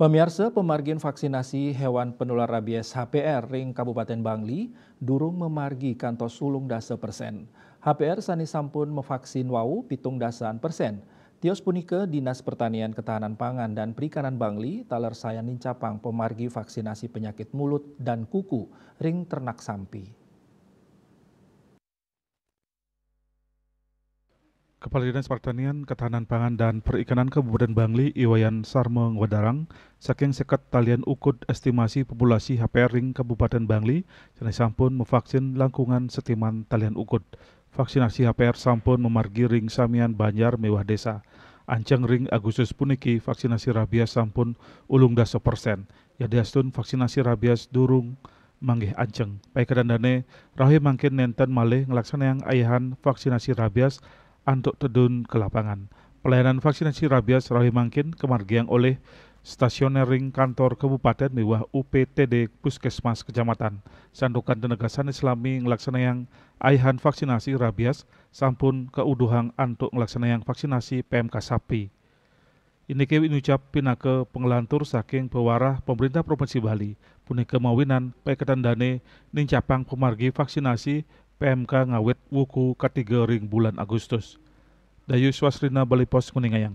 Pemirsa, pemargin vaksinasi hewan penular rabies HPR Ring Kabupaten Bangli durung memargi kantor sulung dasa persen. HPR sani sampun mevaksin wau pitung dasaan persen. Tios Punike, Dinas Pertanian Ketahanan Pangan dan Perikanan Bangli, Taler Sayanin Capang, pemargi vaksinasi penyakit mulut dan kuku, ring ternak sampi. Kepala Dinas Pertanian, Ketahanan Pangan dan Perikanan Kabupaten Bangli, Iwayan Sarmo Wadarang, saking sekat talian ukut estimasi populasi HPR Ring Kabupaten Bangli, jenis sampun memvaksin langkungan setiman talian ukut. Vaksinasi HPR sampun memargi ring samian Banjar mewah desa. Anceng ring Agustus puniki vaksinasi rabies sampun ulung dasa persen, Ya diastun vaksinasi rabies durung manggih anceng. Paikadandane rahi mangkin nenten malih yang ayahan vaksinasi rabies antuk tedun ke lapangan. Pelayanan vaksinasi rabies rahi mangkin kemargiang oleh stasionering kantor Kabupaten Mewah UPTD Puskesmas Kecamatan Sandukan Denegasan Islami ngelaksanayang aihan vaksinasi rabies sampun keuduhang antuk ngelaksanayang vaksinasi PMK sapi. Ini kewi ucap ke pengelantur saking pewarah pemerintah Provinsi Bali punya kemauinan peketan peketandane nincapang pemargi vaksinasi PMK ngawet wuku ketiga ring bulan Agustus. Dayu Swasrina Bali Pos Kuningayang.